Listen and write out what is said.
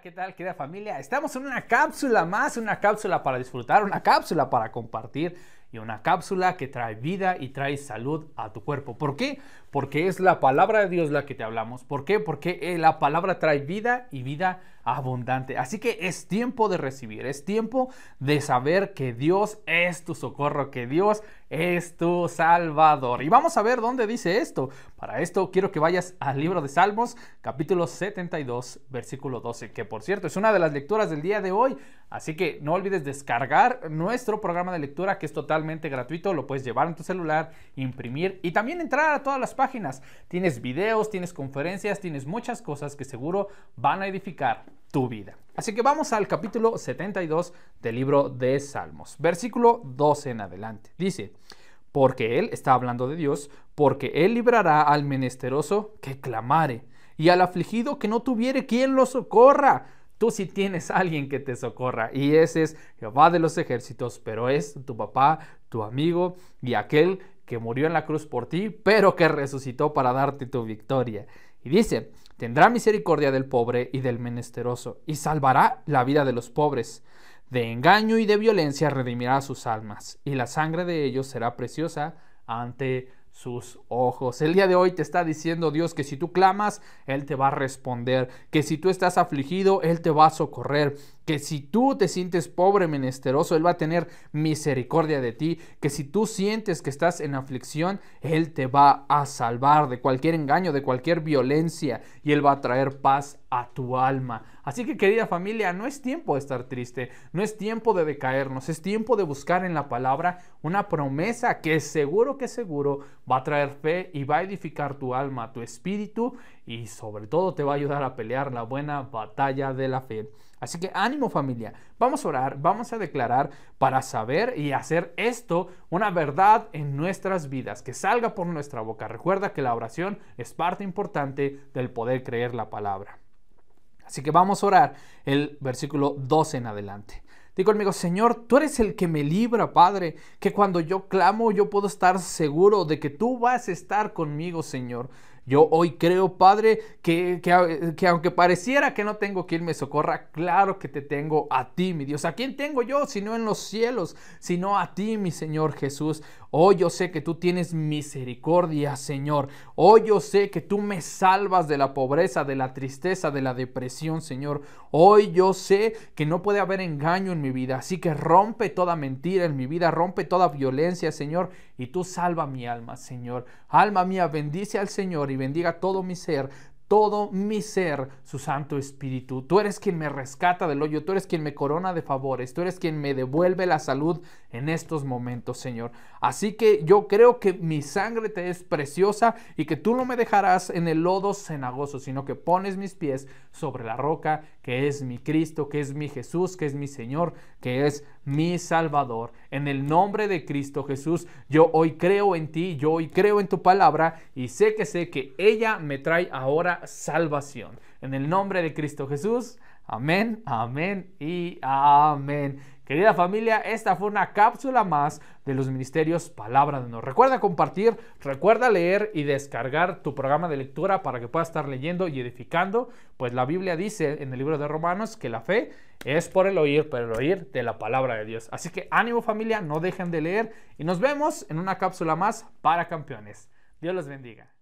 ¿qué tal, querida familia? Estamos en una cápsula más, una cápsula para disfrutar, una cápsula para compartir y una cápsula que trae vida y trae salud a tu cuerpo. ¿Por qué? Porque es la palabra de Dios la que te hablamos. ¿Por qué? Porque eh, la palabra trae vida y vida abundante. Así que es tiempo de recibir, es tiempo de saber que Dios es tu socorro, que Dios es tu salvador. Y vamos a ver dónde dice esto. Para esto quiero que vayas al libro de Salmos, capítulo 72, versículo 12, que por cierto es una de las lecturas del día de hoy. Así que no olvides descargar nuestro programa de lectura que es totalmente gratuito, lo puedes llevar en tu celular, imprimir y también entrar a todas las páginas. Tienes videos, tienes conferencias, tienes muchas cosas que seguro van a edificar tu vida. Así que vamos al capítulo 72 del libro de Salmos, versículo 12 en adelante. Dice, porque Él está hablando de Dios, porque Él librará al menesteroso que clamare y al afligido que no tuviere quien lo socorra Tú sí tienes alguien que te socorra y ese es Jehová de los ejércitos, pero es tu papá, tu amigo y aquel que murió en la cruz por ti, pero que resucitó para darte tu victoria. Y dice, tendrá misericordia del pobre y del menesteroso, y salvará la vida de los pobres. De engaño y de violencia redimirá sus almas, y la sangre de ellos será preciosa ante sus ojos. El día de hoy te está diciendo Dios que si tú clamas, Él te va a responder, que si tú estás afligido, Él te va a socorrer, que si tú te sientes pobre, menesteroso, Él va a tener misericordia de ti, que si tú sientes que estás en aflicción, Él te va a salvar de cualquier engaño, de cualquier violencia, y Él va a traer paz a tu alma. Así que querida familia, no es tiempo de estar triste, no es tiempo de decaernos, es tiempo de buscar en la palabra una promesa que seguro que seguro va a traer fe y va a edificar tu alma, tu espíritu y sobre todo te va a ayudar a pelear la buena batalla de la fe. Así que ánimo familia, vamos a orar, vamos a declarar para saber y hacer esto una verdad en nuestras vidas, que salga por nuestra boca. Recuerda que la oración es parte importante del poder creer la palabra. Así que vamos a orar el versículo 12 en adelante. Digo conmigo, Señor, tú eres el que me libra, Padre, que cuando yo clamo yo puedo estar seguro de que tú vas a estar conmigo, Señor. Yo hoy creo, Padre, que, aunque pareciera que no tengo quien me socorra, claro que te tengo a ti, mi Dios. ¿A quién tengo yo Si no en los cielos, sino a ti, mi Señor Jesús? Hoy oh, yo sé que tú tienes misericordia, Señor. Hoy oh, yo sé que tú me salvas de la pobreza, de la tristeza, de la depresión, Señor. Hoy oh, yo sé que no puede haber engaño en mi vida. Así que rompe toda mentira en mi vida, rompe toda violencia, Señor. Y tú salva mi alma, Señor. Alma mía, bendice al Señor y bendiga todo mi ser todo mi ser su Santo Espíritu. Tú eres quien me rescata del hoyo, tú eres quien me corona de favores, tú eres quien me devuelve la salud en estos momentos, Señor. Así que yo creo que mi sangre te es preciosa y que tú no me dejarás en el lodo cenagoso, sino que pones mis pies sobre la roca que es mi Cristo, que es mi Jesús, que es mi Señor, que es mi Salvador. En el nombre de Cristo Jesús, yo hoy creo en ti, yo hoy creo en tu palabra y sé que sé que ella me trae ahora salvación. En el nombre de Cristo Jesús, amén, amén y amén. Querida familia, esta fue una cápsula más de los ministerios Palabra de Dios Recuerda compartir, recuerda leer y descargar tu programa de lectura para que puedas estar leyendo y edificando, pues la Biblia dice en el libro de Romanos que la fe es por el oír, por el oír de la palabra de Dios. Así que ánimo familia, no dejen de leer y nos vemos en una cápsula más para campeones. Dios los bendiga.